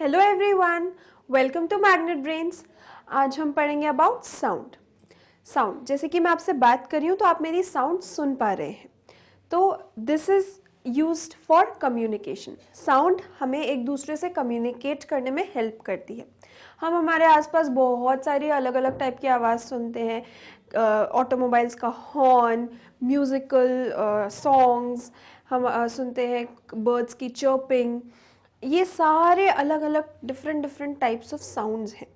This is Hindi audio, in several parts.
Hello everyone welcome to magnet brains आज हम पढ़ेंगे अबाउट साउंड साउंड जैसे कि मैं आपसे बात कर रही हूँ तो आप मेरी साउंड सुन पा रहे हैं तो this is use for communication sound हमें एक दूसरे से कम्युनिकेट करने में हेल्प करती है हम हमारे आसपास बहुत सारी अलग अलग टाइप की आवाज़ सुनते हैं ऑटोमोबाइल्स का हॉर्न म्यूज़िकल सॉन्ग्स हम uh, सुनते हैं बर्ड्स की चर्पिंग ये सारे अलग अलग different different types of sounds हैं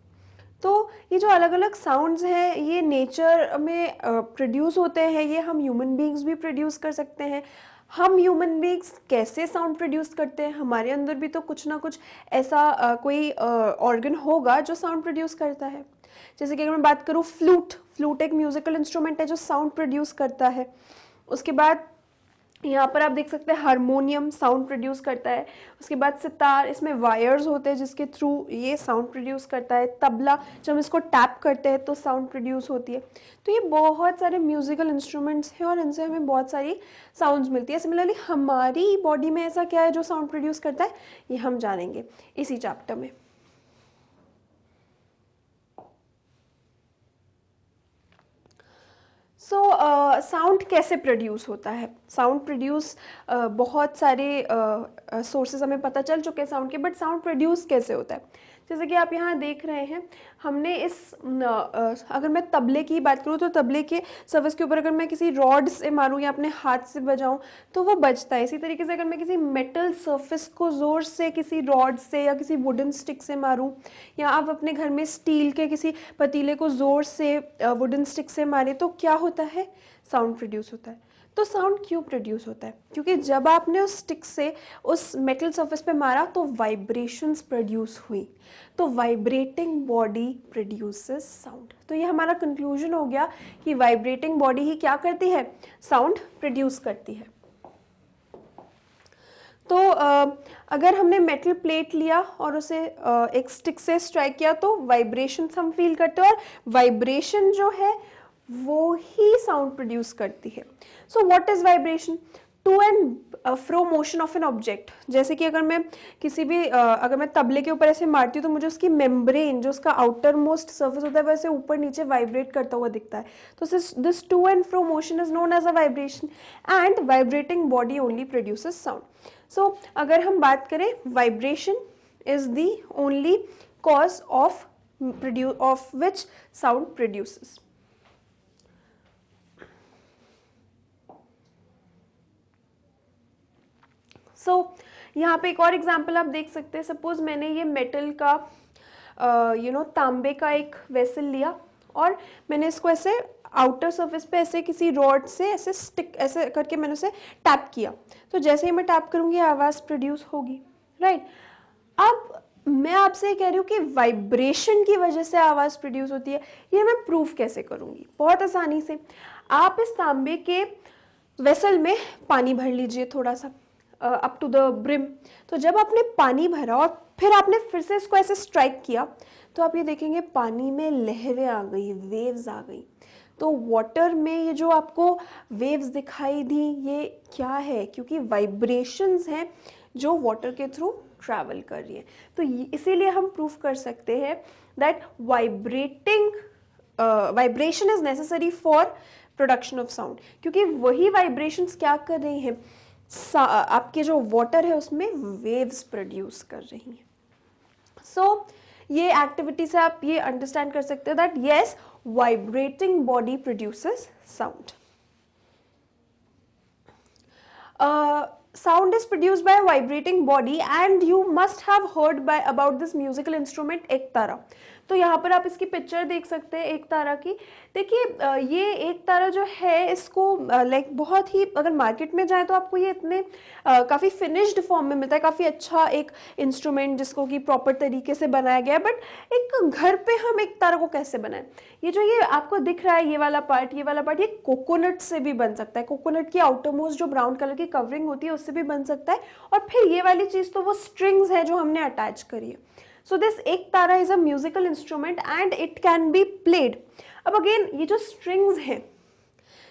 तो ये जो अलग अलग साउंड्स हैं ये नेचर में प्रोड्यूस uh, होते हैं ये हम ह्यूमन बींग्स भी प्रोड्यूस कर सकते हैं हम ह्यूमन बींग्स कैसे साउंड प्रोड्यूस करते हैं हमारे अंदर भी तो कुछ ना कुछ ऐसा uh, कोई ऑर्गन होगा जो साउंड प्रोड्यूस करता है जैसे कि अगर मैं बात करूँ फ्लूट फ्लूट एक म्यूज़िकल इंस्ट्रूमेंट है जो साउंड प्रोड्यूस करता है उसके बाद यहाँ पर आप देख सकते हैं हारमोनियम साउंड प्रोड्यूस करता है उसके बाद सितार इसमें वायर्स होते हैं जिसके थ्रू ये साउंड प्रोड्यूस करता है तबला जब हम इसको टैप करते हैं तो साउंड प्रोड्यूस होती है तो ये बहुत सारे म्यूज़िकल इंस्ट्रूमेंट्स हैं और इनसे हमें बहुत सारी साउंड्स मिलती है सिमिलरली हमारी बॉडी में ऐसा क्या है जो साउंड प्रोड्यूस करता है ये हम जानेंगे इसी चैप्टर में सो साउंड uh, कैसे प्रोड्यूस होता है साउंड प्रोड्यूस uh, बहुत सारे सोर्सेज uh, हमें पता चल चुके हैं साउंड के बट साउंड प्रोड्यूस कैसे होता है जैसे कि आप यहाँ देख रहे हैं हमने इस अगर मैं तबले की बात करूँ तो तबले के सर्विस के ऊपर अगर मैं किसी रॉड से मारूँ या अपने हाथ से बजाऊँ तो वो बजता है इसी तरीके से अगर मैं किसी मेटल सर्फिस को ज़ोर से किसी रॉड से या किसी वुडन स्टिक से मारूँ या आप अपने घर में स्टील के किसी पतीले को ज़ोर से वुडन स्टिक से मारें तो क्या होता है साउंड प्रोड्यूस होता है तो साउंड क्यों प्रोड्यूस होता है क्योंकि जब आपने उस स्टिक से उस मेटल सरफेस पे मारा तो वाइब्रेशंस प्रोड्यूस हुई तो वाइब्रेटिंग बॉडी प्रोड्यूसेस साउंड तो ये हमारा कंक्लूजन हो गया कि वाइब्रेटिंग बॉडी ही क्या करती है साउंड प्रोड्यूस करती है तो अगर हमने मेटल प्लेट लिया और उसे एक स्टिक से स्ट्राइक किया तो वाइब्रेशन हम फील करते हैं और वाइब्रेशन जो है वो ही साउंड प्रोड्यूस करती है so what is vibration to and fro motion of an object जैसे कि अगर मैं किसी भी uh, अगर मैं तबले के ऊपर ऐसे मारती हूँ तो मुझे उसकी मेम्ब्रेन जो उसका आउटर मोस्ट सर्फेस होता है वैसे ऊपर नीचे वाइब्रेट करता हुआ दिखता है तो this to and fro motion is known as a vibration and vibrating body only produce sound so अगर हम बात करें vibration is the only cause of produce of which sound produces so so, यहाँ पे एक और एग्जाम्पल आप देख सकते हैं सपोज मैंने ये मेटल का यू नो तांबे का एक वेसल लिया और मैंने इसको ऐसे आउटर सरफेस पे ऐसे किसी रॉड से ऐसे स्टिक ऐसे करके मैंने उसे टैप किया तो जैसे ही मैं टैप करूँगी आवाज़ प्रोड्यूस होगी राइट अब मैं आपसे कह रही हूँ कि वाइब्रेशन की वजह से आवाज़ प्रोड्यूस होती है ये मैं प्रूफ कैसे करूँगी बहुत आसानी से आप इस तांबे के वेसल में पानी भर लीजिए थोड़ा सा अप टू द ब्रिम तो जब आपने पानी भरा और फिर आपने फिर से इसको ऐसे स्ट्राइक किया तो आप ये देखेंगे पानी में लहरें आ गई वेव्स आ गई तो वाटर में ये जो आपको वेव्स दिखाई दी ये क्या है क्योंकि वाइब्रेशंस हैं जो वाटर के थ्रू ट्रैवल कर रही है तो इसीलिए हम प्रूव कर सकते हैं that vibrating vibration is necessary for production of sound क्योंकि वही वाइब्रेशंस क्या कर रही हैं आपके जो वाटर है उसमें वेव्स प्रोड्यूस कर रही है सो so, ये एक्टिविटी से आप ये अंडरस्टैंड कर सकते हैं that yes vibrating body produce sound sound is produce by vibrating body and you must have heard by about this musical instrument एक तरह तो यहाँ पर आप इसकी पिक्चर देख सकते हैं एक तारा की देखिए ये एक तारा जो है इसको लाइक बहुत ही अगर मार्केट में जाए तो आपको ये इतने काफ़ी फिनिश्ड फॉर्म में मिलता है काफ़ी अच्छा एक इंस्ट्रूमेंट जिसको कि प्रॉपर तरीके से बनाया गया है बट एक घर पे हम एक तारा को कैसे बनाएं ये जो ये आपको दिख रहा है ये वाला पार्ट ये वाला पार्ट ये कोकोनट से भी बन सकता है कोकोनट की आउटरमोस्ट जो ब्राउन कलर की कवरिंग होती है उससे भी बन सकता है और फिर ये वाली चीज़ तो वो स्ट्रिंग्स है जो हमने अटैच करी है so this ektara is a musical instrument and it can be played अब अगेन ये जो स्ट्रिंग्स हैं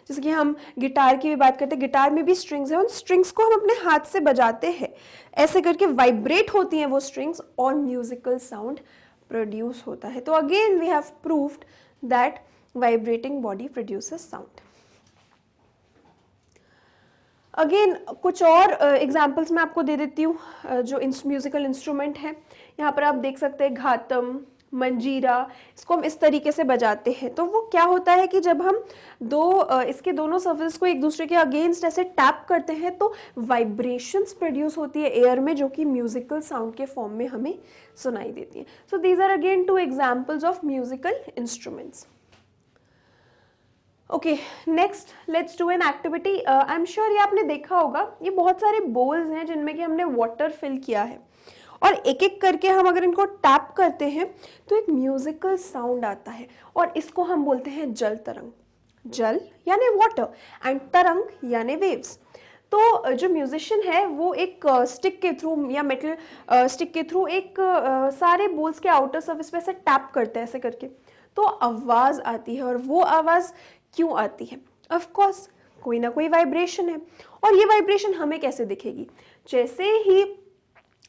जैसे कि हम गिटार की भी बात करते हैं गिटार में भी स्ट्रिंग्स हैं उन स्ट्रिंग्स को हम अपने हाथ से बजाते हैं ऐसे करके वाइब्रेट होती हैं वो स्ट्रिंग्स और म्यूजिकल साउंड प्रोड्यूस होता है तो again we have proof that vibrating body produces sound again कुछ और एग्जाम्पल्स uh, मैं आपको दे देती हूँ uh, जो म्यूजिकल इंस्ट्रूमेंट है यहाँ पर आप देख सकते हैं घातम मंजीरा इसको हम इस तरीके से बजाते हैं तो वो क्या होता है कि जब हम दो इसके दोनों सर्विस को एक दूसरे के अगेंस्ट ऐसे टैप करते हैं तो वाइब्रेशंस प्रोड्यूस होती है एयर में जो कि म्यूजिकल साउंड के फॉर्म में हमें सुनाई देती है so these are again two examples of musical instruments okay next let's do an activity I am sure ये आपने देखा होगा ये बहुत सारे बोल्स हैं जिनमें कि हमने वाटर फिल किया है और एक एक करके हम अगर इनको टैप करते हैं तो एक म्यूजिकल साउंड आता है और इसको हम बोलते हैं जल तरंग जल यानी वाटर एंड तरंग यानी वेव्स तो जो म्यूजिशियन है वो एक स्टिक के थ्रू या मेटल स्टिक के थ्रू एक सारे बोल्स के आउटर सर्विस पे ऐसे टैप करते हैं ऐसे करके तो आवाज़ आती है और वो आवाज़ क्यों आती है कोर्स कोई ना कोई वाइब्रेशन है और ये वाइब्रेशन हमें कैसे दिखेगी जैसे ही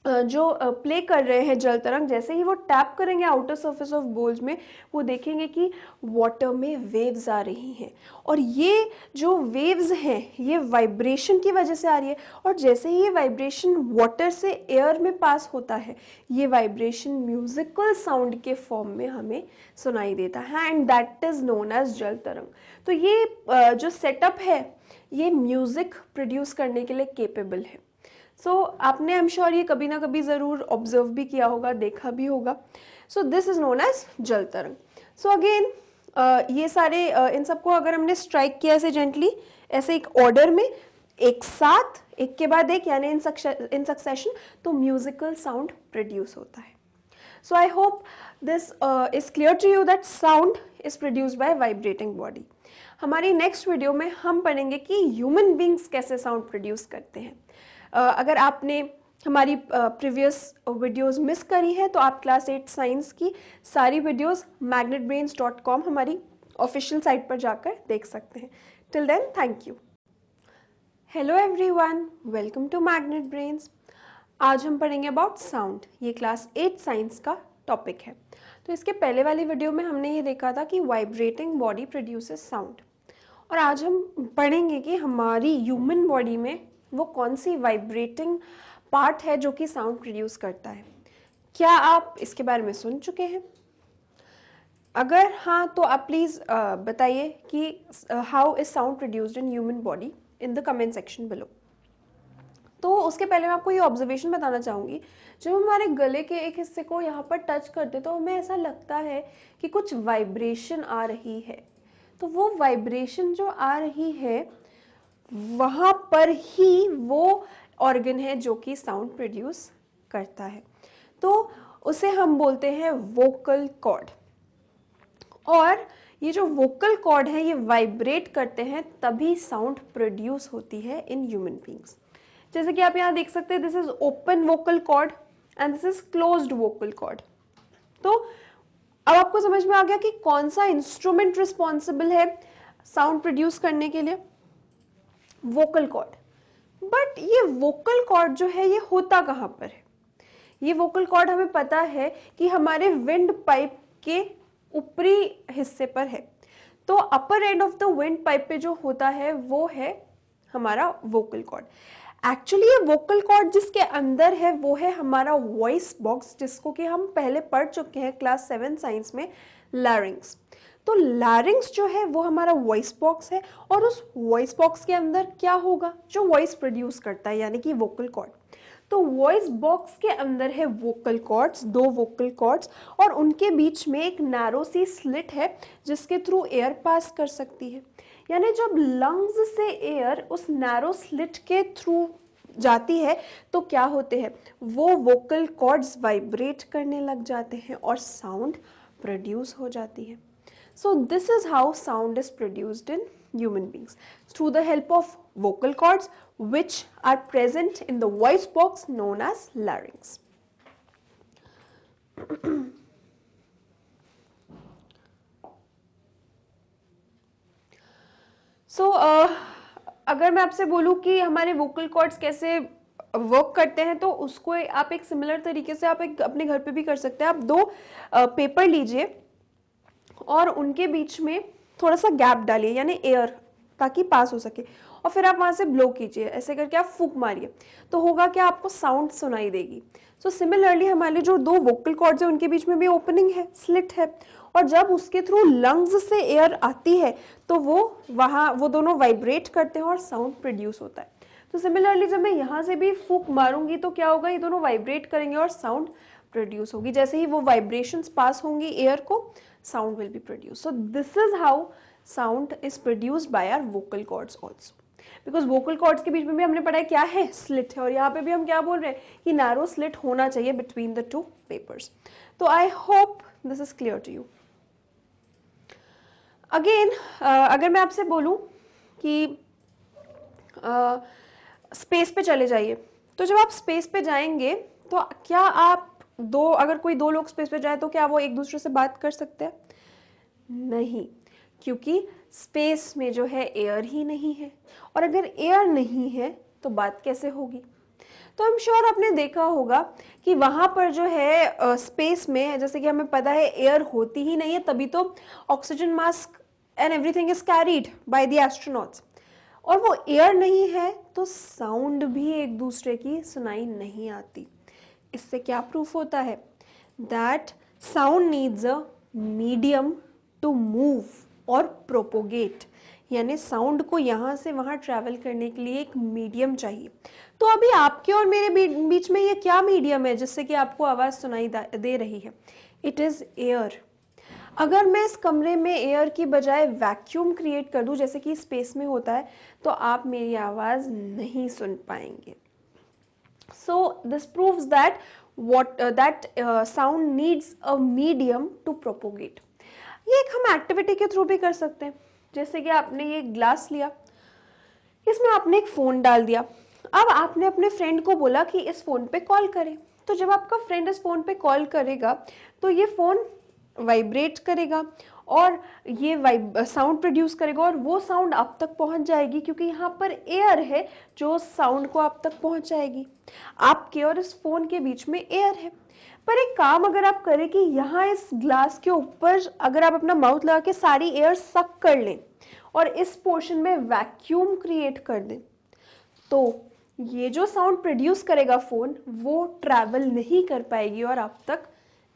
जो प्ले कर रहे हैं जल तरंग जैसे ही वो टैप करेंगे आउटर सरफेस ऑफ बोल्स में वो देखेंगे कि वाटर में वेव्स आ रही हैं और ये जो वेव्स हैं ये वाइब्रेशन की वजह से आ रही है और जैसे ही ये वाइब्रेशन वाटर से एयर में पास होता है ये वाइब्रेशन म्यूजिकल साउंड के फॉर्म में हमें सुनाई देता है and that is known as jal tarang तो ये जो सेटअप है ये म्यूज़िक प्रोड्यूस करने के लिए केपेबल है सो so, आपने आई एम श्योर ये कभी ना कभी ज़रूर ऑब्जर्व भी किया होगा देखा भी होगा so this is known as jal tarang so again ये सारे uh, इन सबको अगर हमने स्ट्राइक किया ऐसे जेंटली ऐसे एक ऑर्डर में एक साथ एक के बाद एक यानी इन इन सक्सेशन तो म्यूजिकल साउंड प्रोड्यूस होता है so I hope this is clear to you that sound is produced by vibrating body हमारी नेक्स्ट वीडियो में हम पढ़ेंगे कि ह्यूमन बींग्स कैसे साउंड प्रोड्यूस करते हैं अगर आपने हमारी प्रीवियस वीडियोस मिस करी है तो आप क्लास एट साइंस की सारी वीडियोस magnetbrains.com हमारी ऑफिशियल साइट पर जाकर देख सकते हैं till then thank you hello everyone welcome to magnet brains आज हम पढ़ेंगे अबाउट साउंड ये क्लास एट साइंस का टॉपिक है तो इसके पहले वाली वीडियो में हमने ये देखा था कि वाइब्रेटिंग बॉडी प्रोड्यूसेस साउंड और आज हम पढ़ेंगे कि हमारी ह्यूमन बॉडी में वो कौन सी वाइब्रेटिंग पार्ट है जो कि साउंड प्रोड्यूस करता है क्या आप इसके बारे में सुन चुके हैं अगर हाँ तो आप प्लीज़ बताइए कि how is sound produced in human body in the comment section below तो उसके पहले मैं आपको ये ऑब्जर्वेशन बताना चाहूँगी जब हमारे गले के एक हिस्से को यहाँ पर टच करते तो हमें ऐसा लगता है कि कुछ वाइब्रेशन आ रही है तो वो वाइब्रेशन जो आ रही है वहाँ पर ही वो ऑर्गन है जो कि साउंड प्रोड्यूस करता है तो उसे हम बोलते हैं वोकल कॉर्ड और ये जो वोकल कॉर्ड है ये वाइब्रेट करते हैं तभी साउंड प्रोड्यूस होती है इन ह्यूमन बींग्स जैसे कि आप यहाँ देख सकते हैं this is open vocal cord and this is closed vocal cord तो अब आपको समझ में आ गया कि कौन सा इंस्ट्रूमेंट रिस्पॉन्सिबल है साउंड प्रोड्यूस करने के लिए वोकल कॉर्ड बट ये वोकल कॉर्ड जो है ये होता कहाँ पर है ये वोकल कॉर्ड हमें पता है कि हमारे विंड पाइप के ऊपरी हिस्से पर है तो upper end of the windpipe पे जो होता है वो है हमारा वोकल कॉर्ड एक्चुअली ये वोकल कॉर्ड जिसके अंदर है वो है हमारा वॉइस बॉक्स जिसको कि हम पहले पढ़ चुके हैं क्लास सेवन साइंस में लैरिंग्स तो लारिंग्स जो है वो हमारा वॉइस बॉक्स है और उस वॉइस बॉक्स के अंदर क्या होगा जो वॉइस प्रोड्यूस करता है यानी कि वोकल कॉर्ड तो वॉइस बॉक्स के अंदर है वोकल कॉर्ड्स दो वोकल कॉर्ड्स और उनके बीच में एक नैरो सी स्लिट है जिसके थ्रू एयर पास कर सकती है यानी जब लंग्स से एयर उस नैरो स्लिट के थ्रू जाती है तो क्या होते हैं वो वोकल कॉर्ड्स वाइब्रेट करने लग जाते हैं और साउंड प्रोड्यूस हो जाती है So this is how sound is produced in human beings through the help of vocal cords which are present in the voice box known as larynx. so, uh, अगर मैं आपसे बोलूँ कि हमारे वोकल कॉर्ड्स कैसे वर्क करते हैं तो उसको आप एक सिमिलर तरीके से आप एक अपने घर पे भी कर सकते हैं आप दो पेपर लीजिए और उनके बीच में थोड़ा सा गैप डालिए यानी एयर ताकि पास हो सके और फिर आप वहाँ से ब्लो कीजिए ऐसे करके आप फूक मारिए तो होगा क्या आपको साउंड सुनाई देगी सो so, सिमिलरली हमारे जो दो वोकल कॉर्ड्स हैं उनके बीच में भी ओपनिंग है स्लिट है और जब उसके थ्रू लंग्स से एयर आती है तो वो वहाँ वो दोनों वाइब्रेट करते हैं और साउंड प्रोड्यूस होता है तो सिमिलरली जब मैं यहाँ से भी फूक मारूंगी तो क्या होगा ये दोनों वाइब्रेट करेंगे और साउंड प्रोड्यूस होगी जैसे ही वो वाइब्रेशंस पास होंगी एयर को sound will be produced. So this is how sound is produced by our vocal cords also. Because vocal cords के बीच में भी हमने पढ़ा है क्या है स्लिट है और यहाँ पे भी हम क्या बोल रहे हैं कि नैरो स्लिट होना चाहिए बिटवीन द टू पेपर्स तो I hope this is clear to you again अगर मैं आपसे बोलूँ कि स्पेस uh, पे चले जाइए तो जब आप स्पेस पे जाएंगे तो क्या आप दो अगर कोई दो लोग स्पेस पे जाए तो क्या वो एक दूसरे से बात कर सकते हैं नहीं क्योंकि स्पेस में जो है एयर ही नहीं है और अगर एयर नहीं है तो बात कैसे होगी तो एम श्योर आपने देखा होगा कि वहाँ पर जो है स्पेस में जैसे कि हमें पता है एयर होती ही नहीं है तभी तो oxygen mask and everything is carried by the astronauts और वो एयर नहीं है तो साउंड भी एक दूसरे की सुनाई नहीं आती इससे क्या प्रूफ होता है that sound needs a medium to move और प्रोपोगेट यानी साउंड को यहाँ से वहाँ ट्रैवल करने के लिए एक मीडियम चाहिए तो अभी आपके और मेरे बीच में ये क्या मीडियम है जिससे कि आपको आवाज़ सुनाई दे रही है इट इज़ एयर अगर मैं इस कमरे में एयर की बजाय वैक्यूम क्रिएट कर दूं जैसे कि स्पेस में होता है तो आप मेरी आवाज़ नहीं सुन पाएंगे So this proves that what uh, that uh, sound needs a medium to propagate. ये एक हम एक्टिविटी के थ्रू भी कर सकते हैं जैसे कि आपने ये ग्लास लिया इसमें आपने एक फ़ोन डाल दिया अब आपने अपने फ्रेंड को बोला कि इस फ़ोन पे कॉल करे तो जब आपका फ्रेंड इस फ़ोन पे कॉल करेगा तो ये फ़ोन वाइब्रेट करेगा और ये वाइब साउंड प्रोड्यूस करेगा और वो साउंड आप तक पहुंच जाएगी क्योंकि यहाँ पर एयर है जो साउंड को आप तक पहुंचाएगी आपके और इस फ़ोन के बीच में एयर है पर एक काम अगर आप करें कि यहाँ इस ग्लास के ऊपर अगर आप अपना माउथ लगा के सारी एयर सक कर लें और इस पोर्शन में वैक्यूम क्रिएट कर दें तो ये जो साउंड प्रोड्यूस करेगा फ़ोन वो ट्रैवल नहीं कर पाएगी और आप तक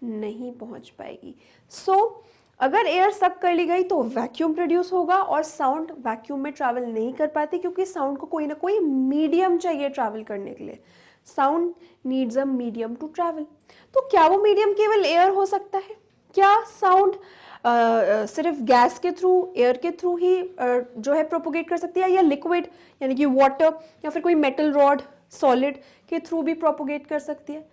नहीं पहुंच पाएगी सो so, अगर एयर सब कर ली गई तो वैक्यूम प्रोड्यूस होगा और साउंड वैक्यूम में ट्रैवल नहीं कर पाती क्योंकि साउंड को कोई ना कोई मीडियम चाहिए ट्रैवल करने के लिए sound needs a medium to travel तो क्या वो मीडियम केवल एयर हो सकता है क्या साउंड सिर्फ गैस के थ्रू एयर के थ्रू ही uh, जो है प्रोपोगेट कर सकती है या लिक्विड यानी कि वाटर या फिर कोई मेटल रॉड सॉलिड के थ्रू भी प्रोपोगेट कर सकती है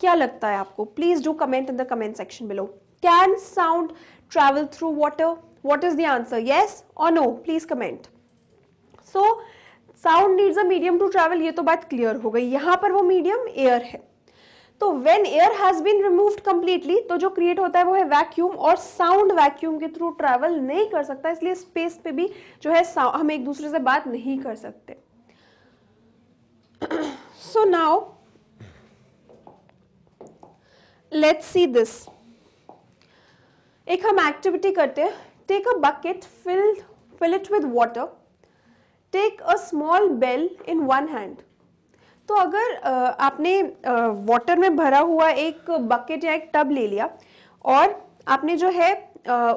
क्या लगता है आपको please do comment in the comment section below can sound travel through water? What is the answer? Yes or no? Please comment. So, sound needs a medium to travel ये तो बात क्लियर हो गई यहाँ पर वो मीडियम एयर है तो when air has been removed completely तो जो क्रिएट होता है वो है वैक्यूम और साउंड वैक्यूम के थ्रू ट्रैवल नहीं कर सकता इसलिए स्पेस पे भी जो है हम एक दूसरे से बात नहीं कर सकते so now let's see this एक हम एक्टिविटी करते हैं take a bucket fill fill it with water take a small bell in one hand तो अगर आपने वाटर में भरा हुआ एक बकेट या एक टब ले लिया और आपने जो है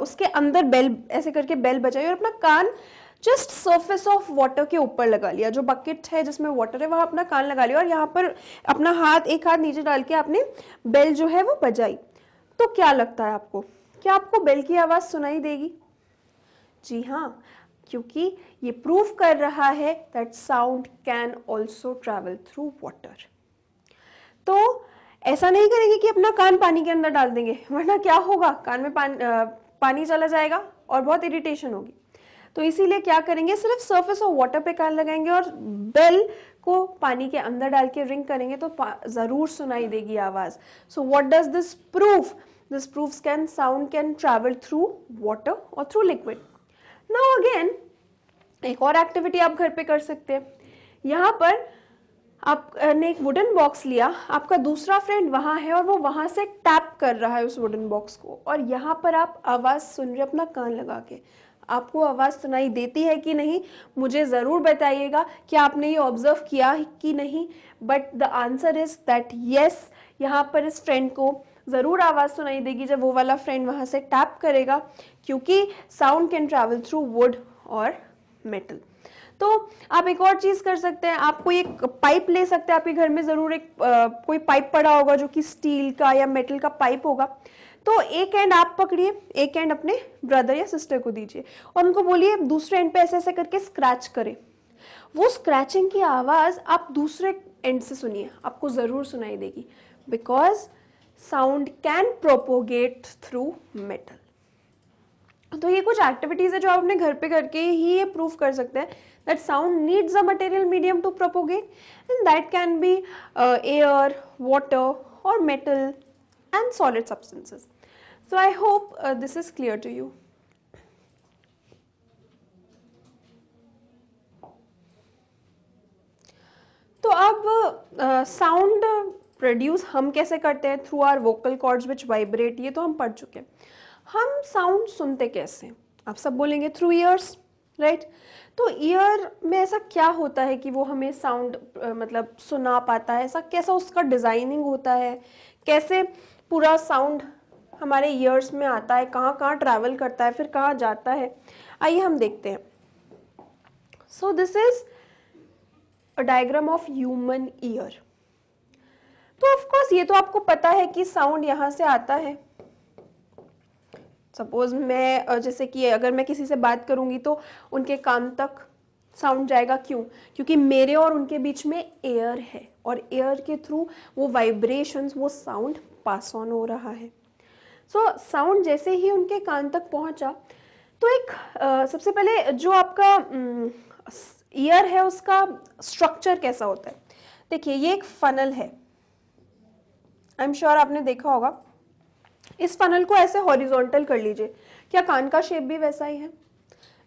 उसके अंदर बेल ऐसे करके बेल बजाई और अपना कान जस्ट सरफेस ऑफ वाटर के ऊपर लगा लिया जो बकेट है जिसमें वाटर है वहाँ अपना कान लगा लिया और यहाँ पर अपना हाथ एक हाथ नीचे डाल के आपने बेल जो है वो बजाई तो क्या लगता है आपको क्या आपको बेल की आवाज़ सुनाई देगी जी हाँ क्योंकि ये प्रूव कर रहा है that sound can also travel through water तो ऐसा नहीं करेंगे कि अपना कान पानी के अंदर डाल देंगे वरना क्या होगा कान में पान, आ, पानी चला जाएगा और बहुत इरिटेशन होगी तो इसीलिए क्या करेंगे सिर्फ सरफेस और वाटर पे कान लगाएंगे और बेल को पानी के अंदर डाल के रिंग करेंगे तो ज़रूर सुनाई देगी आवाज़ so what does this proof This proves can sound can travel through water or through liquid. Now again एक और एक्टिविटी आप घर पे कर सकते हैं यहाँ पर आपने एक वुडन बॉक्स लिया आपका दूसरा फ्रेंड वहाँ है और वो वहाँ से टैप कर रहा है उस वुडन बॉक्स को और यहाँ पर आप आवाज़ सुन रहे अपना कान लगा के आपको आवाज़ सुनाई देती है कि नहीं मुझे ज़रूर बताइएगा कि आपने ये ऑब्जर्व किया कि नहीं but the answer is that yes यहाँ पर इस फ्रेंड को ज़रूर आवाज़ सुनाई तो देगी जब वो वाला फ्रेंड वहाँ से टैप करेगा क्योंकि sound can travel through wood और मेटल तो आप एक और चीज़ कर सकते हैं आप कोई एक पाइप ले सकते हैं आपके घर में ज़रूर एक आ, कोई पाइप पड़ा होगा जो कि स्टील का या मेटल का पाइप होगा तो एक एंड आप पकड़िए एक एंड अपने ब्रदर या सिस्टर को दीजिए और उनको बोलिए दूसरे एंड पे ऐसे ऐसे करके स्क्रैच करें वो स्क्रैचिंग की आवाज़ आप दूसरे एंड से सुनिए आपको ज़रूर सुनाई देगी because sound can propagate through metal तो ये कुछ एक्टिविटीज है जो आप अपने घर पे करके ही ये प्रूफ कर सकते हैं that sound needs a material medium to propagate and that can be air water और metal and solid substances so I hope this is clear to you तो अब साउंड uh, प्रोड्यूस हम कैसे करते हैं through our vocal cords which vibrate ये तो हम पढ़ चुके हैं हम साउंड सुनते कैसे आप सब बोलेंगे थ्रू ईयर्स राइट तो ईयर में ऐसा क्या होता है कि वो हमें साउंड मतलब सुना पाता है ऐसा कैसा उसका डिज़ाइनिंग होता है कैसे पूरा साउंड हमारे ईयर्स में आता है कहाँ कहाँ ट्रैवल करता है फिर कहाँ जाता है आइए हम देखते हैं so this is a diagram of human ear तो ऑफकोर्स ये तो आपको पता है कि साउंड यहाँ से आता है सपोज मैं जैसे कि अगर मैं किसी से बात करूंगी तो उनके कान तक साउंड जाएगा क्यों क्योंकि मेरे और उनके बीच में एयर है और एयर के थ्रू वो वाइब्रेशंस वो साउंड पास ऑन हो रहा है सो so, साउंड जैसे ही उनके कान तक पहुंचा तो एक आ, सबसे पहले जो आपका ईयर है उसका स्ट्रक्चर कैसा होता है देखिए ये एक फनल है आई एम श्योर आपने देखा होगा इस फनल को ऐसे हॉरिजोंटल कर लीजिए क्या कान का शेप भी वैसा ही है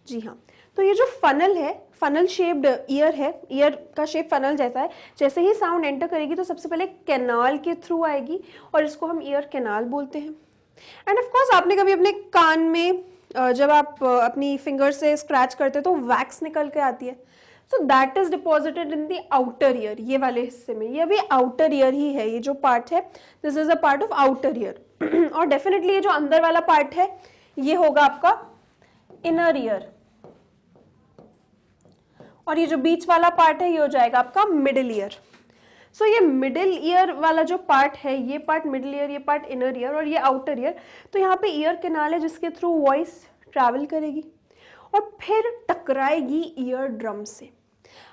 जी हाँ तो ये जो फनल है फनल शेप्ड ईयर है ईयर का शेप फनल जैसा है जैसे ही साउंड एंटर करेगी तो सबसे पहले कैनाल के थ्रू आएगी और इसको हम ईयर कैनाल बोलते हैं एंड ऑफ कोर्स आपने कभी अपने कान में जब आप अपनी फिंगर से स्क्रैच करते हैं तो वैक्स निकल के आती है so that is deposited in the outer ear ये वाले हिस्से में ये अभी आउटर ईयर ही है ये जो पार्ट है this is a part of outer ear और डेफिनेटली ये जो अंदर वाला पार्ट है ये होगा आपका इनर ईयर और ये जो बीच वाला पार्ट है ये हो जाएगा आपका मिडिल ईयर सो ये मिडिल ईयर वाला जो पार्ट है ये पार्ट मिडिल ईयर ये पार्ट इनर ईयर और ये आउटर ईयर तो यहाँ पे ईयर केनाल है जिसके थ्रू वॉइस ट्रैवल करेगी और फिर टकराएगी ईयर ड्रम से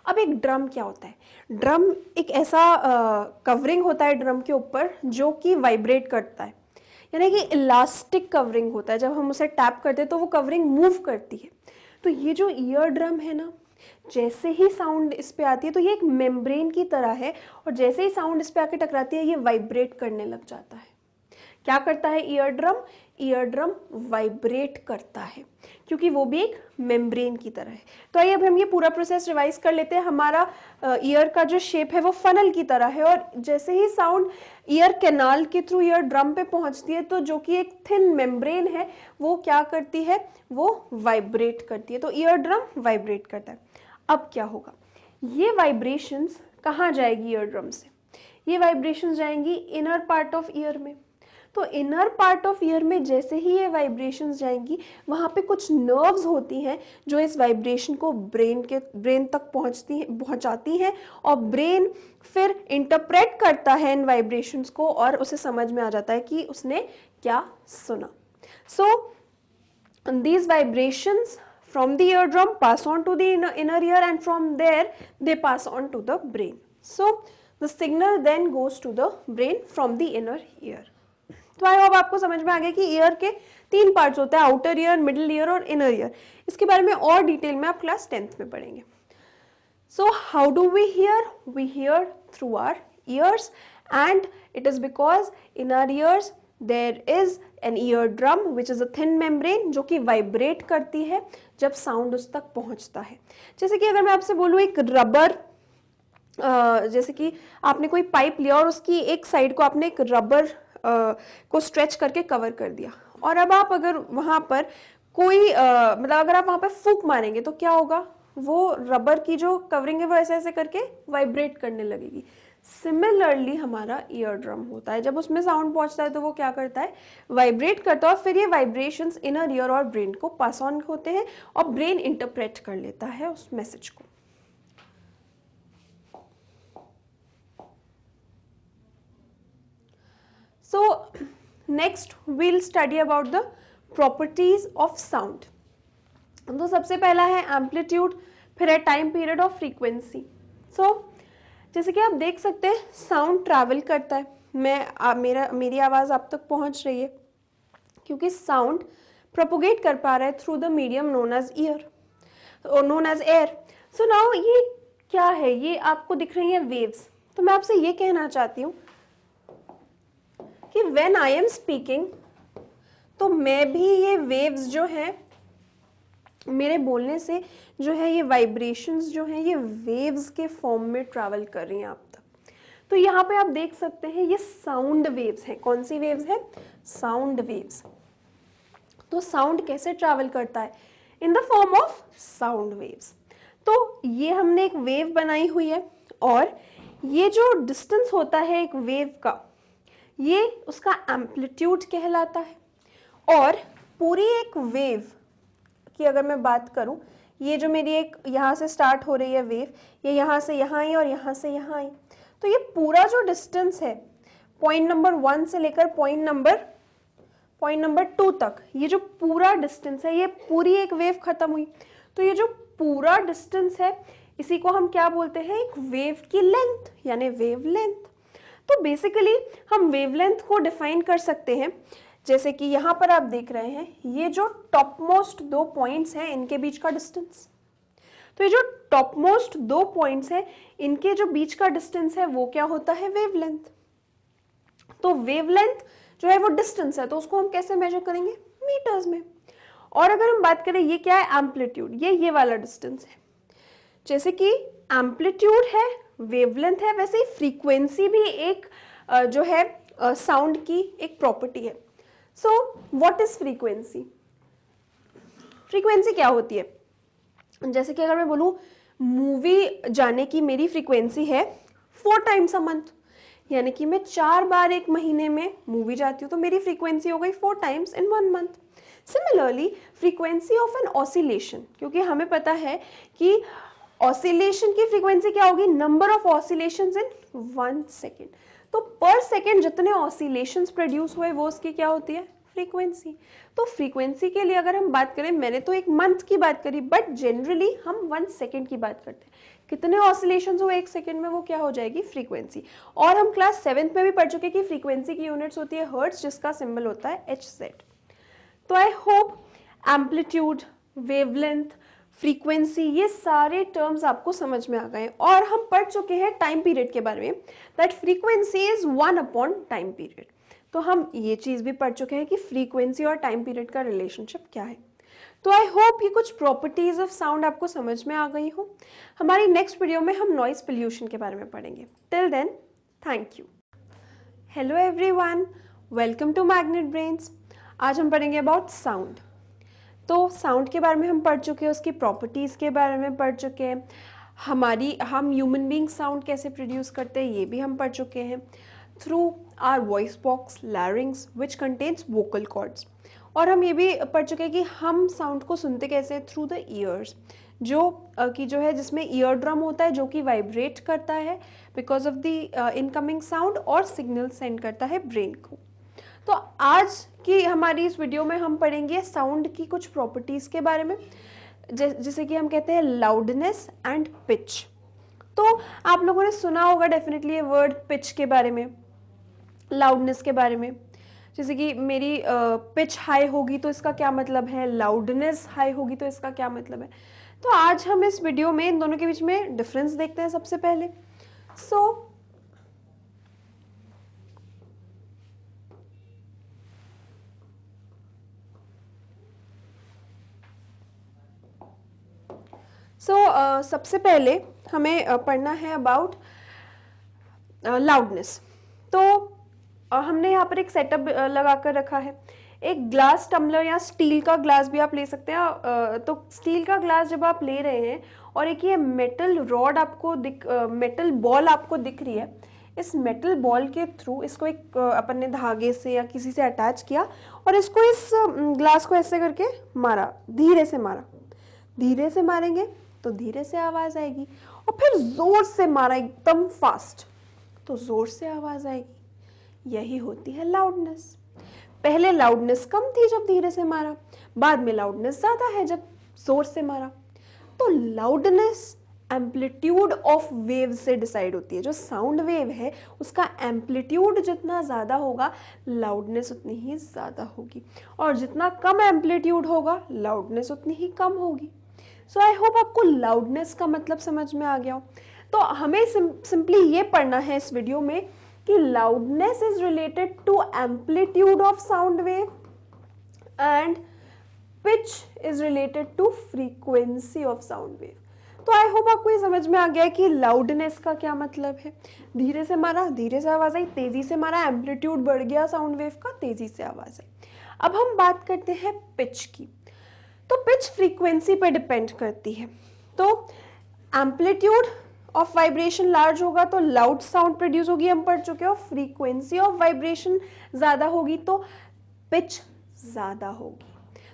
अब एक ड्रम क्या होता है ड्रम एक ऐसा कवरिंग होता है ड्रम के ऊपर जो कि वाइब्रेट करता है यानी कि इलास्टिक कवरिंग होता है जब हम उसे टैप करते हैं तो वो कवरिंग मूव करती है तो ये जो ईयर ड्रम है ना जैसे ही साउंड इस पे आती है तो ये एक मेम्ब्रेन की तरह है और जैसे ही साउंड इस पे आके टकराती है ये वाइब्रेट करने लग जाता है क्या करता है eardrum eardrum vibrate करता है क्योंकि वो भी एक मेम्ब्रेन की तरह है तो आइए अब हम ये पूरा प्रोसेस रिवाइज कर लेते हैं हमारा ईयर का जो शेप है वो फनल की तरह है और जैसे ही साउंड ईयर कैनाल के थ्रू ईयर ड्रम पे पहुंचती है तो जो कि एक थिन मेम्ब्रेन है वो क्या करती है वो वाइब्रेट करती है तो ईयर ड्रम वाइब्रेट करता है अब क्या होगा ये वाइब्रेशंस कहाँ जाएगी ईयर ड्रम से ये वाइब्रेशंस जाएंगी इनर पार्ट ऑफ ईयर में तो इनर पार्ट ऑफ ईयर में जैसे ही ये वाइब्रेशन जाएंगी वहाँ पे कुछ नर्व्स होती हैं जो इस वाइब्रेशन को ब्रेन के ब्रेन तक पहुँचती हैं पहुँचाती हैं और ब्रेन फिर इंटरप्रेट करता है इन वाइब्रेशंस को और उसे समझ में आ जाता है कि उसने क्या सुना so these vibrations from the eardrum pass on to the inner, inner ear and from there they pass on to the brain. So the signal then goes to the brain from the inner ear. तो आई होप आपको समझ में आ गया कि ईयर के तीन पार्ट्स होते हैं आउटर ईयर मिडिल ईयर और इनर ईयर इसके बारे में और डिटेल में आप क्लास टेंथ में पढ़ेंगे so how do we hear we hear through our ears and it is because in our ears there is an eardrum which is a thin membrane जो कि वाइब्रेट करती है जब साउंड उस तक पहुंचता है जैसे कि अगर मैं आपसे बोलू एक रबर जैसे कि आपने कोई पाइप लिया और उसकी एक साइड को आपने एक रबर को स्ट्रेच करके कवर कर दिया और अब आप अगर वहाँ पर कोई मतलब अगर आप वहाँ पर फूक मारेंगे तो क्या होगा वो रबर की जो कवरिंग है वो ऐसे ऐसे करके वाइब्रेट करने लगेगी सिमिलरली हमारा ईयर ड्रम होता है जब उसमें साउंड पहुंचता है तो वो क्या करता है वाइब्रेट करता है और फिर ये वाइब्रेशंस इनर ईयर और ब्रेन को पास ऑन होते हैं और ब्रेन इंटरप्रेट कर लेता है उस मैसेज को So next we'll study about the properties of sound. तो सबसे पहला है एम्पलीट्यूड फिर है time period of frequency so जैसे कि आप देख सकते हैं साउंड ट्रैवल करता है मैं आ, मेरा मेरी आवाज़ आप तक पहुंच रही है क्योंकि साउंड प्रपोगेट कर पा रहा है through the medium known as ear known as air so now ये क्या है ये आपको दिख रही है वेव्स तो मैं आपसे ये कहना चाहती हूँ कि वेन आई एम स्पीकिंग तो मैं भी ये वेव्स जो है मेरे बोलने से जो है ये वाइब्रेशंस जो हैं ये वेव्स के फॉर्म में ट्रैवल कर रही हैं आप तक तो यहाँ पे आप देख सकते हैं ये साउंड वेव्स हैं कौन सी वेव्स हैं साउंड वेव्स तो साउंड कैसे ट्रैवल करता है in the form of sound waves तो ये हमने एक वेव बनाई हुई है और ये जो डिस्टेंस होता है एक वेव का ये उसका एम्पलीट्यूड कहलाता है और पूरी एक वेव की अगर मैं बात करूं ये जो मेरी एक यहाँ से स्टार्ट हो रही है वेव ये यहाँ से यहाँ आई और यहाँ से यहाँ आई तो ये पूरा जो डिस्टेंस है पॉइंट नंबर वन से लेकर point number point number two तक ये जो पूरा डिस्टेंस है ये पूरी एक वेव खत्म हुई तो ये जो पूरा डिस्टेंस है इसी को हम क्या बोलते हैं एक वेव की लेंथ यानी वेव लेंथ तो बेसिकली हम वेवलेंथ को डिफाइन कर सकते हैं जैसे कि यहां पर आप देख रहे हैं ये जो टॉप मोस्ट दो पॉइंट्स हैं इनके बीच का डिस्टेंस तो ये जो टॉप मोस्ट दो पॉइंट्स हैं इनके जो बीच का डिस्टेंस है वो क्या होता है वेवलेंथ तो वेवलेंथ जो है वो डिस्टेंस है तो उसको हम कैसे मेजर करेंगे मीटर्स में और अगर हम बात करें ये क्या है एम्पलीट्यूड ये ये वाला डिस्टेंस है जैसे कि एम्पलीट्यूड है वेवलेंथ है वैसे ही फ्रीक्वेंसी भी एक जो है साउंड की एक प्रॉपर्टी है so what is frequency frequency क्या होती है जैसे कि अगर मैं बोलूँ मूवी जाने की मेरी फ्रीक्वेंसी है फोर टाइम्स अ मंथ यानी कि मैं चार बार एक महीने में मूवी जाती हूँ तो मेरी फ्रीक्वेंसी हो गई four times in one month similarly frequency of an oscillation क्योंकि हमें पता है कि ऑसिलेशन की फ्रीक्वेंसी क्या होगी number of oscillation in one second तो पर सेकेंड जितने ऑसिलेशन प्रोड्यूस हुए वो उसकी क्या होती है फ्रीक्वेंसी तो फ्रीक्वेंसी के लिए अगर हम बात करें मैंने तो एक मंथ की बात करी बट जनरली हम वन सेकेंड की बात करते हैं कितने ऑसिलेशन हुए एक सेकेंड में वो क्या हो जाएगी फ्रीक्वेंसी और हम क्लास सेवेंथ में भी पढ़ चुके कि फ्रीक्वेंसी की यूनिट्स होती है हर्ट्स जिसका सिंबल होता है एच सेट तो I hope amplitude wavelength frequency ये सारे टर्म्स आपको समझ में आ गए और हम पढ़ चुके हैं टाइम पीरियड के बारे में that frequency is one upon time period तो हम ये चीज़ भी पढ़ चुके हैं कि फ्रीक्वेंसी और टाइम पीरियड का रिलेशनशिप क्या है तो आई होप ये कुछ प्रॉपर्टीज ऑफ साउंड आपको समझ में आ गई हो हमारी नेक्स्ट वीडियो में हम नॉइज पोल्यूशन के बारे में पढ़ेंगे till then thank you hello everyone welcome to magnet brains आज हम पढ़ेंगे अबाउट साउंड तो साउंड के बारे में हम पढ़ चुके हैं उसकी प्रॉपर्टीज़ के बारे में पढ़ चुके हैं हमारी हम ह्यूमन बींग साउंड कैसे प्रोड्यूस करते हैं ये भी हम पढ़ चुके हैं through our voice box larynx which contains vocal cords और हम ये भी पढ़ चुके हैं कि हम साउंड को सुनते कैसे थ्रू द ईयर्स जो कि जो है जिसमें ईयर ड्रम होता है जो कि वाइब्रेट करता है because of the incoming sound और सिग्नल सेंड करता है ब्रेन को तो आज की हमारी इस वीडियो में हम पढ़ेंगे साउंड की कुछ प्रॉपर्टीज़ के बारे में जैसे कि हम कहते हैं लाउडनेस एंड पिच तो आप लोगों ने सुना होगा डेफिनेटली ये वर्ड पिच के बारे में लाउडनेस के बारे में जैसे कि मेरी पिच हाई होगी तो इसका क्या मतलब है लाउडनेस हाई होगी तो इसका क्या मतलब है तो आज हम इस वीडियो में इन दोनों के बीच में डिफरेंस देखते हैं सबसे पहले सो so, सो so, uh, सबसे पहले हमें uh, पढ़ना है अबाउट लाउडनेस uh, तो uh, हमने यहाँ पर एक सेटअप uh, लगा कर रखा है एक ग्लास टम्बलर या स्टील का ग्लास भी आप ले सकते हैं uh, तो स्टील का ग्लास जब आप ले रहे हैं और एक ये मेटल रॉड आपको दिख मेटल बॉल आपको दिख रही है इस मेटल बॉल के थ्रू इसको एक अपन ने धागे से या किसी से अटैच किया और इसको इस ग्लास um, को ऐसे करके मारा धीरे से मारा धीरे से मारेंगे तो धीरे से आवाज़ आएगी और फिर ज़ोर से मारा एकदम फास्ट तो ज़ोर से आवाज़ आएगी यही होती है लाउडनेस पहले लाउडनेस कम थी जब धीरे से मारा बाद में लाउडनेस ज़्यादा है जब ज़ोर से मारा तो लाउडनेस एम्पलीट्यूड ऑफ वेव से डिसाइड होती है जो साउंड वेव है उसका एम्पलीट्यूड जितना ज़्यादा होगा लाउडनेस उतनी ही ज़्यादा होगी और जितना कम एम्पलीट्यूड होगा लाउडनेस उतनी ही कम होगी सो आई होप आपको लाउडनेस का मतलब समझ में आ गया हो तो हमें सिंपली ये पढ़ना है इस वीडियो में कि loudness is related to amplitude of sound wave and pitch is related to frequency of sound wave तो आई होप आपको ये समझ में आ गया है कि लाउडनेस का क्या मतलब है धीरे से मारा धीरे से आवाज़ आई तेज़ी से मारा एम्पलीट्यूड बढ़ गया साउंड वेव का तेज़ी से आवाज़ आई अब हम बात करते हैं पिच की तो पिच फ्रीक्वेंसी पे डिपेंड करती है तो एम्पलीट्यूड ऑफ वाइब्रेशन लार्ज होगा तो लाउड साउंड प्रोड्यूस होगी हम पढ़ चुके हो फ्रीक्वेंसी ऑफ वाइब्रेशन ज़्यादा होगी तो पिच ज़्यादा होगी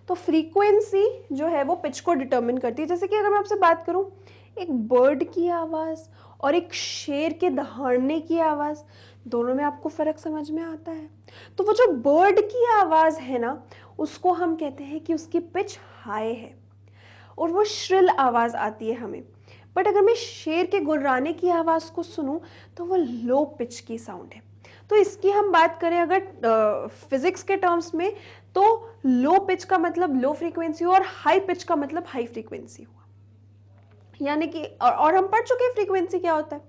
तो फ्रीक्वेंसी जो है वो पिच को डिटर्मिन करती है जैसे कि अगर मैं आपसे बात करूं एक बर्ड की आवाज़ और एक शेर के दहाड़ने की आवाज़ दोनों में आपको फ़र्क समझ में आता है तो वो जो बर्ड की आवाज़ है ना उसको हम कहते हैं कि उसकी पिच हाय है और वो श्रिल आवाज़ आती है हमें बट अगर मैं शेर के गुर्राने की आवाज़ को सुनूं तो वो लो पिच की साउंड है तो इसकी हम बात करें अगर फिजिक्स के टर्म्स में तो लो पिच का मतलब लो फ्रीक्वेंसी और हाई पिच का मतलब हाई फ्रीक्वेंसी हुआ यानी कि और, और हम पढ़ चुके हैं फ्रीक्वेंसी क्या होता है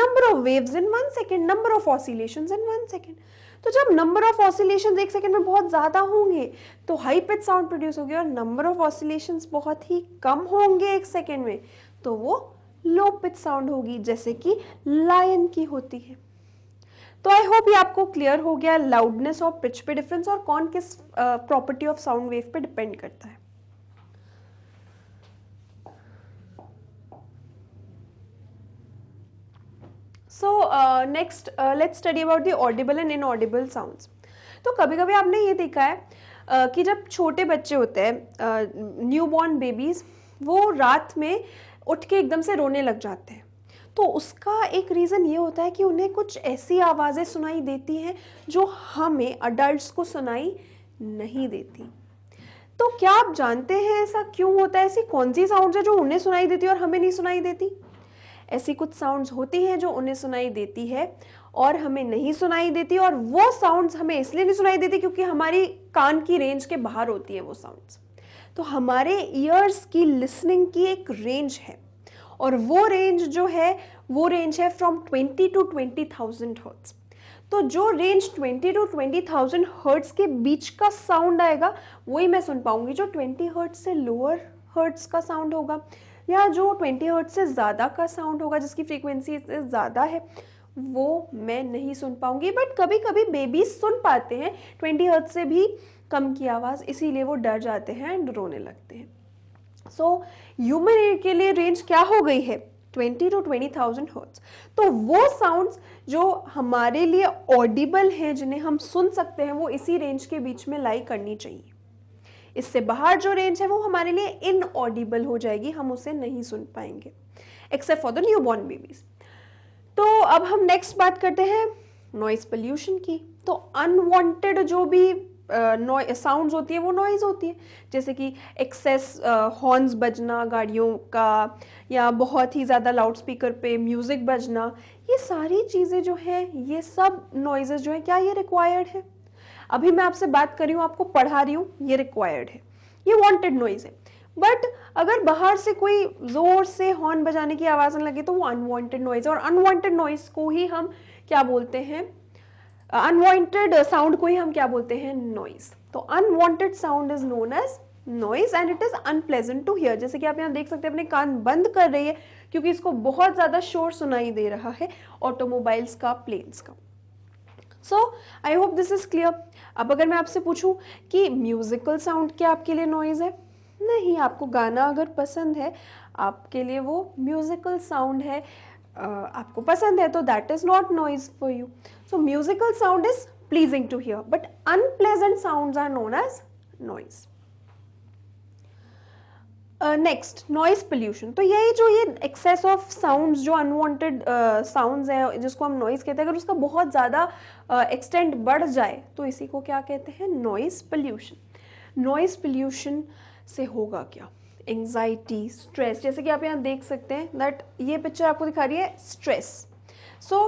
number of waves in one second number of oscillation in one second तो जब नंबर ऑफ ऑसिलेशन एक सेकेंड में बहुत ज़्यादा होंगे तो हाई पिच साउंड प्रोड्यूस होगी और नंबर ऑफ ऑसिलेशन बहुत ही कम होंगे एक सेकेंड में तो वो लो पिच साउंड होगी जैसे कि लायन की होती है तो आई होप ये आपको क्लियर हो गया लाउडनेस ऑफ पिच पे डिफरेंस और कौन किस प्रॉपर्टी ऑफ साउंड वेव पे डिपेंड करता है so next let's study about the audible and inaudible and तो कभी कभी आपने ये देखा है uh, कि जब छोटे बच्चे होते हैं न्यू बॉर्न बेबीज़ वो रात में उठ के एकदम से रोने लग जाते हैं तो उसका एक रीज़न ये होता है कि उन्हें कुछ ऐसी आवाज़ें सुनाई देती हैं जो हमें अडल्ट को सुनाई नहीं देती तो क्या आप जानते हैं ऐसा क्यों होता है ऐसी कौन सी साउंड है जो उन्हें सुनाई देती है और हमें नहीं सुनाई देती ऐसी कुछ साउंड्स होती हैं जो उन्हें सुनाई देती है और हमें नहीं सुनाई देती और वो साउंड्स हमें इसलिए नहीं सुनाई देती क्योंकि हमारी कान की रेंज के बाहर होती है वो साउंड्स तो हमारे ईयर्स की लिसनिंग की एक रेंज है और वो रेंज जो है वो रेंज है from twenty to twenty thousand hertz तो जो range twenty to twenty thousand hertz के बीच का साउंड आएगा वही मैं सुन पाऊंगी जो ट्वेंटी हर्ट्स से लोअर हर्ट्स का साउंड होगा या जो 20 हर्ट से ज़्यादा का साउंड होगा जिसकी फ्रीक्वेंसी इससे ज़्यादा है वो मैं नहीं सुन पाऊंगी बट कभी कभी बेबीज सुन पाते हैं 20 हर्ट से भी कम की आवाज़ इसीलिए वो डर जाते हैं एंड रोने लगते हैं सो ह्यूमन एयर के लिए रेंज क्या हो गई है 20 टू 20,000 हर्ट्स तो वो साउंड्स जो हमारे लिए ऑडिबल हैं जिन्हें हम सुन सकते हैं वो इसी रेंज के बीच में लाई करनी चाहिए इससे बाहर जो रेंज है वो हमारे लिए इनऑडिबल हो जाएगी हम उसे नहीं सुन पाएंगे except for the new born babies तो अब हम नेक्स्ट बात करते हैं नॉइज पोल्यूशन की तो अनवांटेड जो भी साउंड uh, होती है वो नॉइज़ होती है जैसे कि एक्सेस हॉर्न्स uh, बजना गाड़ियों का या बहुत ही ज़्यादा लाउड स्पीकर पे म्यूज़िक बजना ये सारी चीज़ें जो हैं ये सब नॉइज जो हैं क्या ये रिक्वायर्ड है अभी मैं आपसे बात कर रही हूँ आपको पढ़ा रही हूँ ये रिक्वायर्ड है ये वॉन्टेड नॉइज है बट अगर बाहर से कोई जोर से हॉर्न बजाने की आवाज़ न लगे तो वो अनवांटेड नॉइज और अनवांटेड नॉइज को ही हम क्या बोलते हैं अनवांटेड साउंड को ही हम क्या बोलते हैं नॉइज तो unwanted sound is known as noise and it is unpleasant to hear जैसे कि आप यहाँ देख सकते हैं अपने कान बंद कर रही है क्योंकि इसको बहुत ज़्यादा शोर सुनाई दे रहा है ऑटोमोबाइल्स का प्लेन्स का so I hope this is clear अब अगर मैं आपसे पूछूं कि म्यूज़िकल साउंड क्या आपके लिए नॉइज़ है नहीं आपको गाना अगर पसंद है आपके लिए वो म्यूज़िकल साउंड है आपको पसंद है तो that is not noise for you so musical sound is pleasing to hear but unpleasant sound are known as noise next noise pollution तो यही जो ये एक्सेस ऑफ साउंड्स जो अनवांटेड साउंड्स हैं जिसको हम नॉइज़ कहते हैं अगर उसका बहुत ज़्यादा एक्सटेंट uh, बढ़ जाए तो इसी को क्या कहते हैं नॉइज़ पोल्यूशन नॉइज़ पोल्यूशन से होगा क्या एंग्जाइटी स्ट्रेस जैसे कि आप यहाँ देख सकते हैं दैट ये पिक्चर आपको दिखा रही है stress so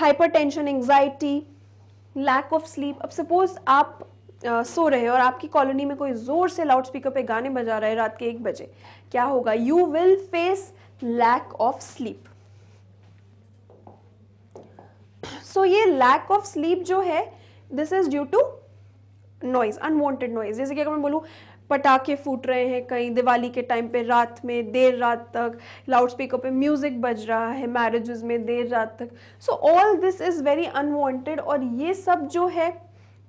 hypertension anxiety lack of sleep अब सपोज आप सो रहे हो और आपकी कॉलोनी में कोई ज़ोर से लाउड स्पीकर पे गाने बजा रहा है रात के एक बजे क्या होगा you will face lack of sleep so ये लैक ऑफ स्लीप जो है this is due to noise unwanted noise जैसे कि अगर मैं बोलूँ पटाखे फूट रहे हैं कहीं दिवाली के टाइम पे रात में देर रात तक लाउड स्पीकर पे म्यूजिक बज रहा है मैरिजेस में देर रात तक so all this is very unwanted और ये सब जो है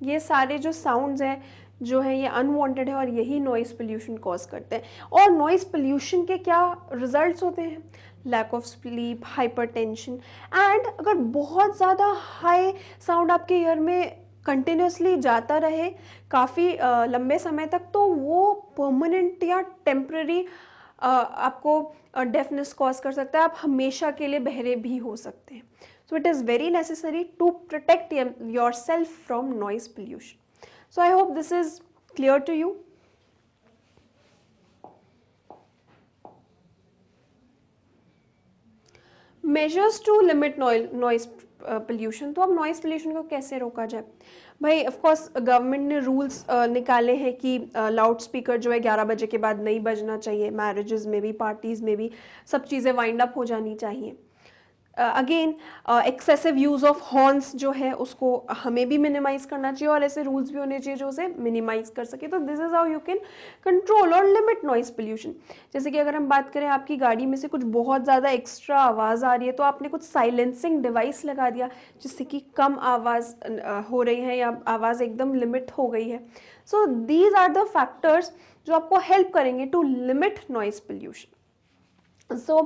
ये सारे जो साउंड्स हैं जो है ये अनवांटेड है और यही नॉइज़ पोल्यूशन कॉज करते हैं और नॉइज़ पोल्यूशन के क्या रिजल्ट्स होते हैं lack of sleep hypertension and अगर बहुत ज़्यादा हाई साउंड आपके ईयर में कंटिन्यूसली जाता रहे काफ़ी लंबे समय तक तो वो परमानेंट या टेम्प्ररी आपको डेफनेस कॉज कर सकता है आप हमेशा के लिए बहरे भी हो सकते हैं So it is very necessary to protect yourself from noise pollution. So I hope this is clear to you. Measures to limit noise pollution uh, तो अब नॉइस पोल्यूशन को कैसे रोका जाए भाई ऑफ कोर्स गवर्नमेंट ने रूल्स uh, निकाले हैं कि लाउड uh, स्पीकर जो है 11 बजे के बाद नहीं बजना चाहिए मैरिज में भी पार्टीज में भी सब चीज़ें वाइंड अप हो जानी चाहिए again excessive use of horns जो है उसको हमें भी मिनिमाइज करना चाहिए और ऐसे रूल्स भी होने चाहिए जो उसे मिनिमाइज कर सके तो this is how you can control और लिमिट नॉइज पोल्यूशन जैसे कि अगर हम बात करें आपकी गाड़ी में से कुछ बहुत ज़्यादा एक्स्ट्रा आवाज़ आ रही है तो आपने कुछ साइलेंसिंग डिवाइस लगा दिया जिससे कि कम आवाज़ हो रही है या आवाज़ एकदम लिमिट हो गई है so these are the factors जो आपको हेल्प करेंगे to limit noise pollution so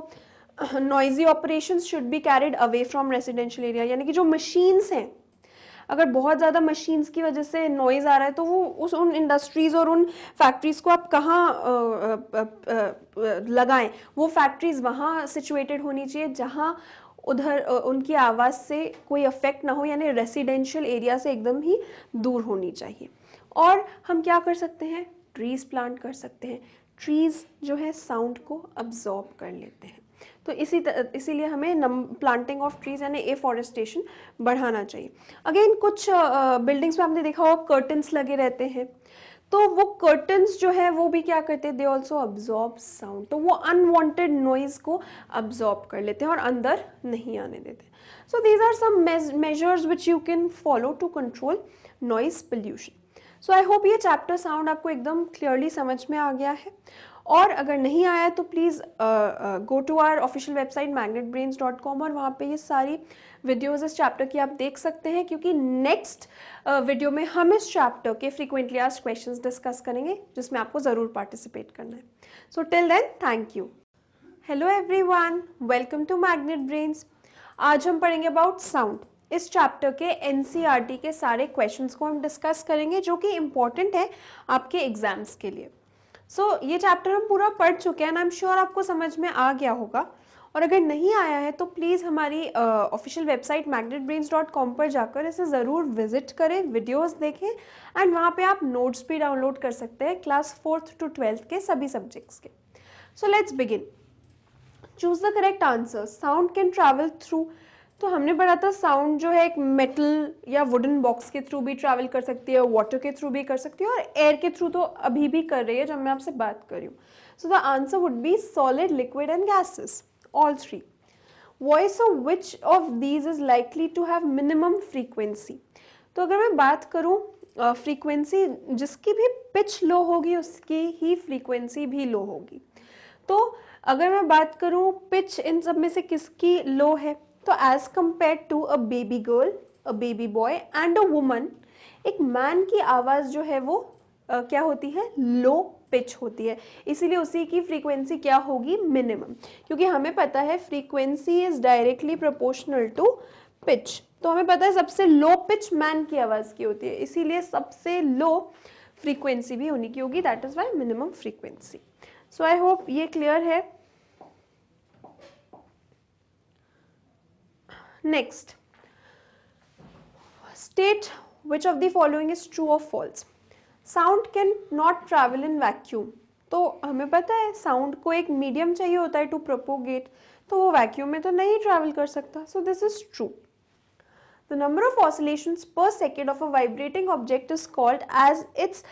noisy operation should be carried away from residential area यानी कि जो मशीन्स हैं अगर बहुत ज़्यादा मशीन्स की वजह से नॉइज़ आ रहा है तो वो उस उन इंडस्ट्रीज़ और उन फैक्ट्रीज़ को आप कहाँ लगाएं वो फैक्ट्रीज़ वहाँ सिचुएटेड होनी चाहिए जहाँ उधर उनकी आवाज़ से कोई अफेक्ट ना हो यानी रेसिडेंशियल एरिया से एकदम ही दूर होनी चाहिए और हम क्या कर सकते हैं ट्रीज़ प्लांट कर सकते हैं ट्रीज़ जो है साउंड को अब्जॉर्ब कर लेते हैं तो इसी इसीलिए हमें नम प्लांटिंग ऑफ ट्रीज यानी एफॉरेस्टेशन बढ़ाना चाहिए अगेन कुछ बिल्डिंग्स में आपने देखा होगा कर्टन्स लगे रहते हैं तो वो कर्टन्स जो है वो भी क्या करते हैं दे ऑल्सो अब्जॉर्ब साउंड तो वो अनवांटेड नॉइज को अब्जॉर्ब कर लेते हैं और अंदर नहीं आने देते so these are some measures which you can follow to control noise pollution so I hope ये चैप्टर साउंड आपको एकदम क्लियरली समझ में आ गया है और अगर नहीं आया तो please go to our official website Magnet Brains dot com और वहाँ पे ये सारी वीडियोज़ इस चैप्टर की आप देख सकते हैं क्योंकि नेक्स्ट वीडियो uh, में हम इस चैप्टर के फ्रीक्वेंटली आज क्वेश्चन डिस्कस करेंगे जिसमें आपको ज़रूर पार्टिसिपेट करना है so till then thank you hello every welcome to magnet brains आज हम पढ़ेंगे अबाउट साउंड इस चैप्टर के एन e के सारे क्वेश्चन को हम डिस्कस करेंगे जो कि इम्पॉर्टेंट है आपके एग्जाम्स के लिए सो so, ये चैप्टर हम पूरा पढ़ चुके हैं एंड आई एम श्योर आपको समझ में आ गया होगा और अगर नहीं आया है तो प्लीज़ हमारी ऑफिशियल वेबसाइट डॉट कॉम पर जाकर इसे ज़रूर विजिट करें वीडियोस देखें एंड वहाँ पे आप नोट्स भी डाउनलोड कर सकते हैं क्लास फोर्थ टू ट्वेल्थ के सभी सब्जेक्ट्स के so let's begin choose the correct answer sound can travel through तो हमने पढ़ा था साउंड जो है एक मेटल या वुडन बॉक्स के थ्रू भी ट्रैवल कर सकती है वाटर के थ्रू भी कर सकती है और एयर के थ्रू तो अभी भी कर रही है जब मैं आपसे बात कर रही हूँ so the answer would be solid liquid and gases all three voice of which of these is likely to have minimum frequency तो अगर मैं बात करूँ फ्रीक्वेंसी जिसकी भी पिच लो होगी उसकी ही फ्रीक्वेंसी भी लो होगी तो अगर मैं बात करूँ पिच इन सब में से किसकी लो है तो as compare to a baby girl a baby boy and a woman एक मैन की आवाज़ जो है वो आ, क्या होती है लो पिच होती है इसीलिए उसी की फ्रीक्वेंसी क्या होगी मिनिमम क्योंकि हमें पता है frequency is directly proportional to pitch तो हमें पता है सबसे लो पिच मैन की आवाज़ की होती है इसीलिए सबसे लो फ्रीक्वेंसी भी होने की होगी that is why minimum frequency so I hope ये क्लियर है Next, state which of the following is true or false. Sound can not travel in vacuum. तो हमें पता है साउंड को एक मीडियम चाहिए होता है टू प्रोपोगेट तो वो वैक्यूम में तो नहीं ट्रैवल कर सकता so this is true the number of oscillation per second of a vibrating object is called as its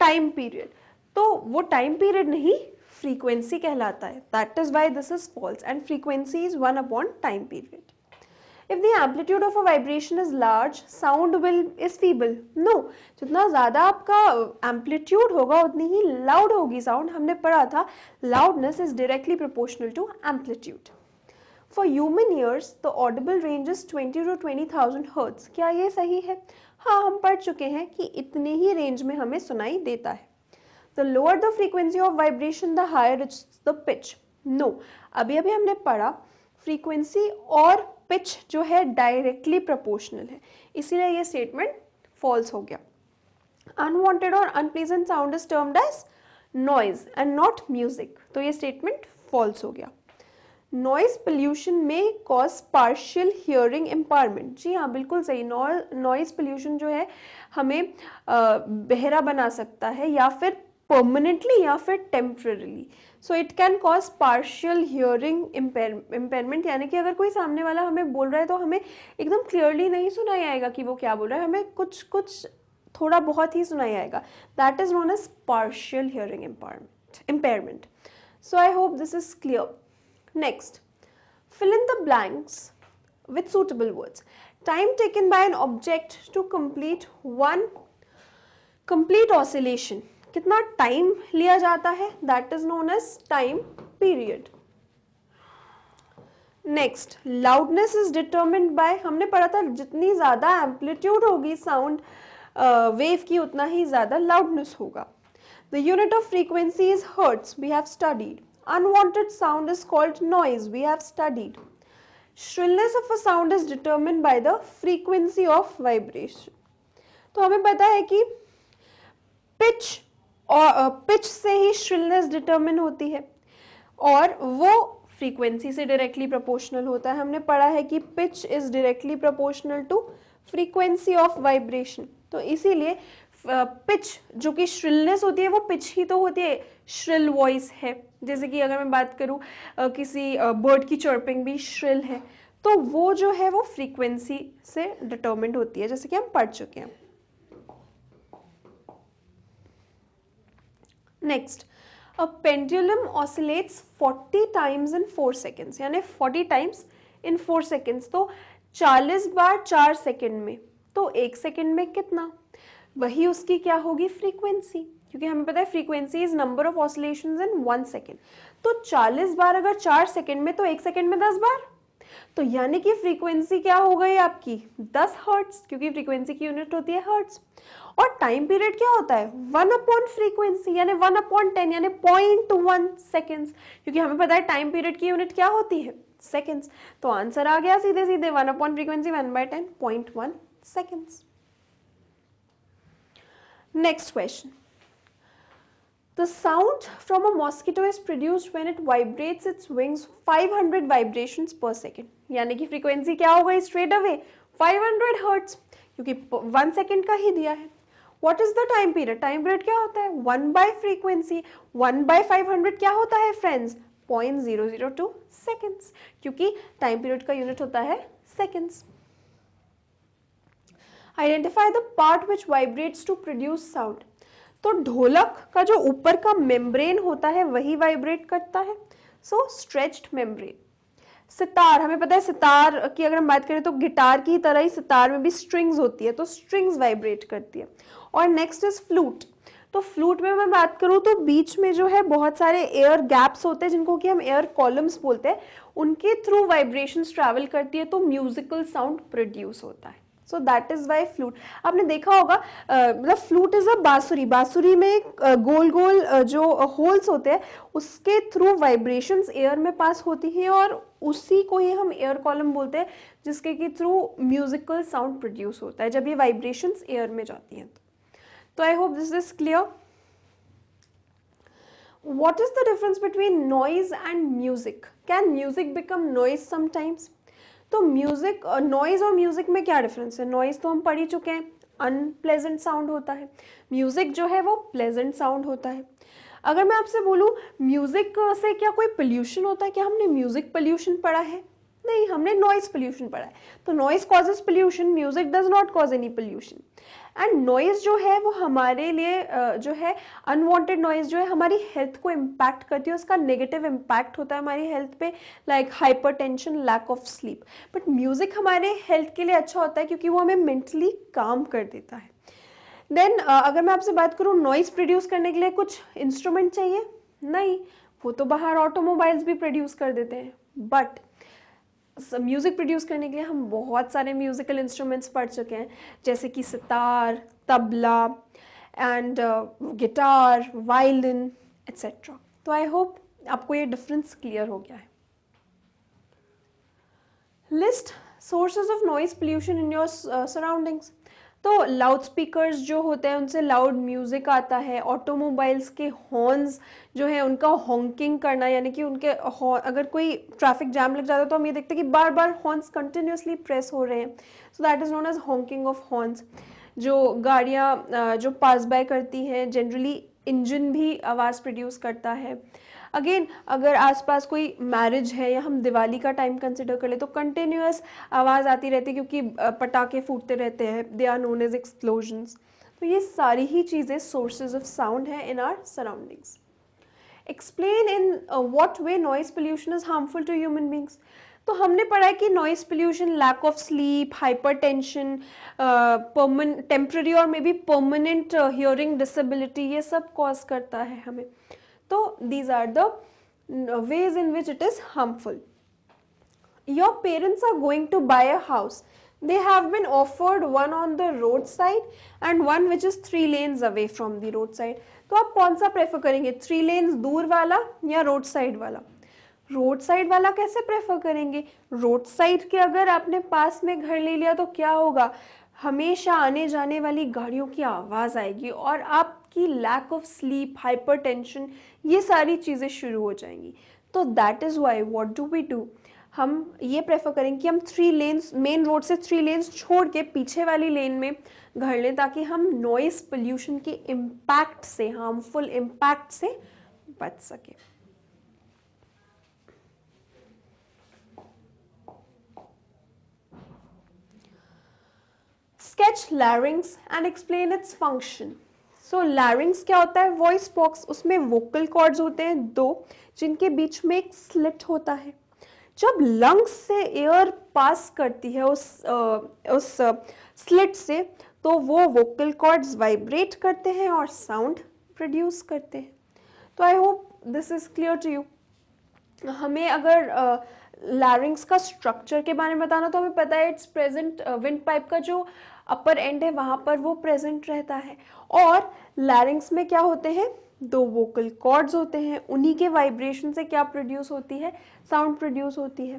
time period तो वो टाइम पीरियड नहीं फ्रीक्वेंसी कहलाता है that is why this is false and frequency is one upon time period if the amplitude of a vibration is large sound will is feeble no जितना ज़्यादा आपका एम्पलीट्यूड होगा उतनी ही लाउड होगी साउंड हमने पढ़ा था loudness is directly proportional to amplitude for human ears the audible range is twenty to twenty thousand hertz क्या ये सही है हाँ हम पढ़ चुके हैं कि इतने ही रेंज में हमें सुनाई देता है the lower the frequency of vibration the higher is the pitch no अभी अभी हमने पढ़ा फ्रीक्वेंसी और पिच जो है डायरेक्टली प्रोपोर्शनल है इसीलिए ये स्टेटमेंट फॉल्स हो गया अनवांटेड और unpleasant sound is termed as noise and not music तो ये स्टेटमेंट फॉल्स हो गया नॉइज पोल्यूशन में कॉज पार्शियल हियरिंग इम्पायरमेंट जी हाँ बिल्कुल सही नॉइज पोल्यूशन जो है हमें बहरा बना सकता है या फिर परमानेंटली या फिर temporarily so it can cause partial hearing impairment यानी कि अगर कोई सामने वाला हमें बोल रहा है तो हमें एकदम क्लियरली नहीं सुनाई आएगा कि वो क्या बोल रहा है हमें कुछ कुछ थोड़ा बहुत ही सुनाई आएगा that is known as partial hearing impairment impairment so I hope this is clear next fill in the blanks with suitable words time taken by an object to complete one complete oscillation कितना टाइम लिया जाता है that is known as time period next loudness is determined by हमने पढ़ा था जितनी ज़्यादा एम्पलीट्यूड होगी साउंड वेव की उतना ही ज़्यादा लाउडनेस होगा the unit of frequency is hertz we have studied unwanted sound is called noise we have studied shrillness of a sound is determined by the frequency of vibration तो हमें पता है कि पिच और पिच से ही श्रिलनेस डिटरमिन होती है और वो फ्रीक्वेंसी से डायरेक्टली प्रोपोर्शनल होता है हमने पढ़ा है कि pitch is directly proportional to frequency of vibration तो इसीलिए पिच जो कि श्रिलनेस होती है वो पिच ही तो होती है श्रिल वॉइस है जैसे कि अगर मैं बात करूँ किसी बर्ड की चर्पिंग भी श्रिल है तो वो जो है वो फ्रीक्वेंसी से डिटर्मेंट होती है जैसे कि हम पढ़ चुके हैं next a pendulum oscillates 40 times in 4 seconds यानी 40 टाइम्स इन 4 सेकेंड्स तो 40 बार 4 सेकेंड में तो एक सेकेंड में कितना वही उसकी क्या होगी फ्रीक्वेंसी क्योंकि हमें पता है frequency is number of oscillation in one second तो 40 बार अगर 4 सेकेंड में तो एक सेकेंड में 10 बार तो यानी कि फ्रीक्वेंसी क्या हो गई आपकी 10 हर्ट्स क्योंकि फ्रीक्वेंसी की यूनिट होती है हर्ट्स और टाइम पीरियड क्या होता है वन अपॉन फ्रीक्वेंसी यानी वन अपॉन टेन यानी पॉइंट वन सेकेंड्स क्योंकि हमें पता है टाइम पीरियड की यूनिट क्या होती है सेकेंड्स तो आंसर आ गया सीधे सीधे one upon frequency one by ten point one seconds next question The sound from a mosquito is produced when it vibrates its wings 500 vibrations per second. यानी कि फ्रीक्वेंसी क्या हो गई स्ट्रेट अवे 500 हर्ट्ज क्योंकि वन सेकेंड का ही दिया है what is the time period time period क्या होता है one by frequency one by five hundred क्या होता है friends point zero zero two seconds क्योंकि टाइम पीरियड का यूनिट होता है seconds identify the part which vibrates to produce sound तो ढोलक का जो ऊपर का मेम्ब्रेन होता है वही वाइब्रेट करता है सो स्ट्रेच्ड मेम्ब्रेन सितार हमें पता है सितार की अगर हम बात करें तो गिटार की तरह ही सितार में भी स्ट्रिंग्स होती है तो स्ट्रिंग्स वाइब्रेट करती है और नेक्स्ट इज फ्लूट तो फ्लूट में मैं बात करूँ तो बीच में जो है बहुत सारे एयर गैप्स होते हैं जिनको कि हम एयर कॉलम्स बोलते हैं उनके थ्रू वाइब्रेशंस ट्रैवल करती है तो म्यूजिकल साउंड प्रोड्यूस होता है so that is why flute आपने देखा होगा मतलब फ्लूट इज अ बांसुरी बांसुरी में गोल गोल जो होल्स होते हैं उसके थ्रू वाइब्रेशंस एयर में पास होती है और उसी को ही हम एयर कॉलम बोलते हैं जिसके के थ्रू म्यूजिकल साउंड प्रोड्यूस होता है जब ये वाइब्रेशंस एयर में जाती हैं तो I hope this is clear what is the difference between noise and music can music become noise sometimes तो म्यूजिक नॉइज और म्यूजिक में क्या डिफरेंस है नॉइज तो हम पढ़ ही चुके हैं अनप्लेजेंट साउंड होता है म्यूजिक जो है वो प्लेजेंट साउंड होता है अगर मैं आपसे बोलूँ म्यूजिक से क्या कोई पोल्यूशन होता है क्या हमने म्यूजिक पोल्यूशन पढ़ा है नहीं हमने नॉइज पोल्यूशन पढ़ा है तो noise causes pollution music does not cause any pollution and noise जो है वो हमारे लिए जो है अनवांटेड नॉइज़ जो है हमारी हेल्थ को इम्पैक्ट करती है उसका नेगेटिव इम्पैक्ट होता है हमारी हेल्थ पे like hypertension lack of sleep but music हमारे हेल्थ के लिए अच्छा होता है क्योंकि वो हमें मेंटली काम कर देता है देन uh, अगर मैं आपसे बात करूँ नॉइज़ प्रोड्यूस करने के लिए कुछ इंस्ट्रूमेंट चाहिए नहीं वो तो बाहर ऑटोमोबाइल्स भी प्रोड्यूस कर देते हैं बट म्यूज़िक प्रोड्यूस करने के लिए हम बहुत सारे म्यूज़िकल इंस्ट्रूमेंट्स पढ़ चुके हैं जैसे कि sitar tabla and guitar violin etcetera तो आई होप आपको ये डिफरेंस क्लियर हो गया है list sources of noise pollution in your surroundings तो लाउड स्पीकर्स जो होते हैं उनसे लाउड म्यूज़िक आता है ऑटोमोबाइल्स के हॉर्न्स जो है उनका हॉन्किंग करना यानी कि उनके अगर कोई ट्रैफिक जाम लग जाता है तो हम ये देखते हैं कि बार बार हॉर्न्स कंटिन्यूसली प्रेस हो रहे हैं so that is known as honking of horns जो गाड़ियाँ जो पास बाय करती हैं जनरली इंजन भी आवाज़ प्रोड्यूस करता है अगेन अगर आसपास कोई मैरिज है या हम दिवाली का टाइम कंसिडर कर ले तो कंटिन्यूस आवाज़ आती रहती है क्योंकि पटाखे फूटते रहते हैं they are known as explosions तो ये सारी ही चीज़ें सोर्सेज ऑफ साउंड है in our surroundings explain in what way noise pollution is harmful to human beings तो हमने पढ़ा है कि नॉइज पोल्यूशन lack of sleep hypertension temporary और may be permanent hearing disability ये सब कॉज करता है हमें तो these are the ways in which it is harmful your parents are going to buy a house they have been offered one on the road side and one which is three lanes away from the road side तो आप कौन सा प्रेफर करेंगे थ्री लेन्स दूर वाला या रोड साइड वाला रोड साइड वाला कैसे प्रेफर करेंगे रोड साइड के अगर आपने पास में घर ले लिया तो क्या होगा हमेशा आने जाने वाली गाड़ियों की आवाज़ आएगी और आप आपकी lack of sleep hypertension ये सारी चीज़ें शुरू हो जाएंगी तो that is why what do we do हम ये प्रेफर करेंगे कि हम थ्री लेन्स मेन रोड से थ्री लेन्स छोड़ के पीछे वाली लेन में घर लें ताकि हम नॉइस पोल्यूशन के इम्पैक्ट से हार्मफुल इम्पैक्ट से बच सकें sketch larynx and explain its function. So so, लैरिंग्स क्या होता है वॉइस बॉक्स उसमें वोकल कॉर्ड्स होते हैं दो जिनके बीच में एक स्लिट होता है जब लंग्स से एयर पास करती है उस आ, उस स्लिट से तो वो वोकल कॉर्ड्स वाइब्रेट करते हैं और साउंड प्रोड्यूस करते हैं तो I hope this is clear to you हमें अगर लैरिंग्स का स्ट्रक्चर के बारे में बताना तो हमें पता है इट्स प्रेजेंट विंड पाइप का जो uh, अपर एंड है वहाँ पर वो प्रेजेंट रहता है और लैरिंग्स में क्या होते हैं दो वोकल कॉर्ड्स होते हैं उन्हीं के वाइब्रेशन से क्या प्रोड्यूस होती है साउंड प्रोड्यूस होती है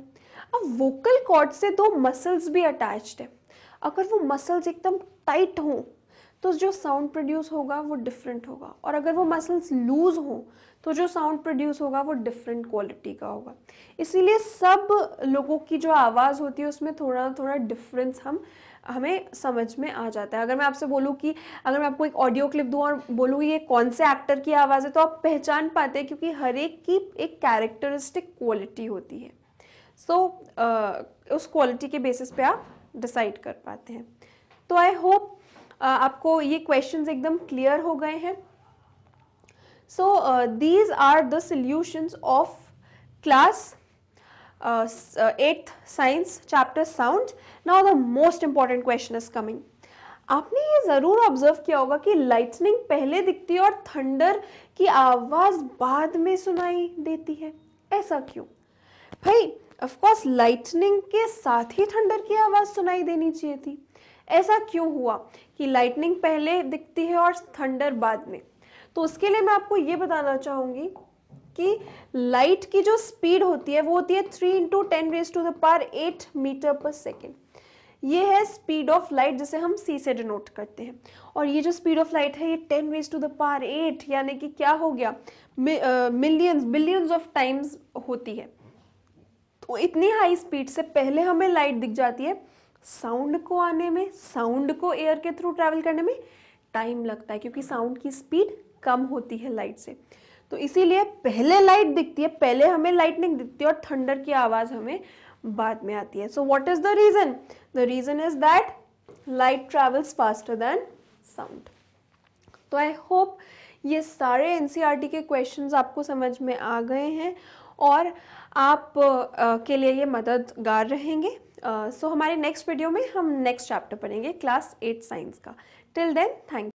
अब वोकल कॉर्ड से दो मसल्स भी अटैच्ड है अगर वो मसल्स एकदम टाइट हों तो जो साउंड प्रोड्यूस होगा वो डिफरेंट होगा और अगर वो मसल्स लूज हों तो जो साउंड प्रोड्यूस होगा वो डिफरेंट क्वालिटी का होगा इसीलिए सब लोगों की जो आवाज़ होती है उसमें थोड़ा थोड़ा डिफरेंस हम हमें समझ में आ जाता है अगर मैं आपसे बोलूँ कि अगर मैं आपको एक ऑडियो क्लिप दूँ और बोलूँ ये कौन से एक्टर की आवाज़ है तो आप पहचान पाते हैं क्योंकि हर एक की एक कैरेक्टरिस्टिक क्वालिटी होती है सो so, uh, उस क्वालिटी के बेसिस पे आप डिसाइड कर पाते हैं तो आई होप uh, आपको ये क्वेश्चंस एकदम क्लियर हो गए हैं so these are the solutions of class eighth science chapter sound now the most important question is coming आपने ये ज़रूर ऑब्जर्व किया होगा कि लाइटनिंग पहले दिखती है और थंडर की आवाज़ बाद में सुनाई देती है ऐसा क्यों भाई ऑफ कोर्स लाइटनिंग के साथ ही थंडर की आवाज़ सुनाई देनी चाहिए थी ऐसा क्यों हुआ कि लाइटनिंग पहले दिखती है और थंडर बाद में तो उसके लिए मैं आपको ये बताना चाहूंगी कि लाइट की जो स्पीड होती है वो होती है three into ten raise to the eight metre per second ये है स्पीड ऑफ लाइट जिसे हम सी से डिनोट करते हैं और ये जो स्पीड ऑफ लाइट है ये ten raise to the eight यानी कि क्या हो गया मिलियंस बिलियंस ऑफ टाइम्स होती है तो इतनी हाई स्पीड से पहले हमें लाइट दिख जाती है साउंड को आने में साउंड को एयर के थ्रू ट्रेवल करने में टाइम लगता है क्योंकि साउंड की स्पीड कम होती है लाइट से तो इसीलिए पहले लाइट दिखती है पहले हमें लाइटनिंग दिखती है और थंडर की आवाज़ हमें बाद में आती है so what is the reason the reason is that light travels faster than sound तो आई होप ये सारे एन e के क्वेश्चन आपको समझ में आ गए हैं और आप आ, के लिए ये मददगार रहेंगे सो so, हमारे नेक्स्ट वीडियो में हम नेक्स्ट चैप्टर पढ़ेंगे क्लास एट साइंस का टिल देन थैंक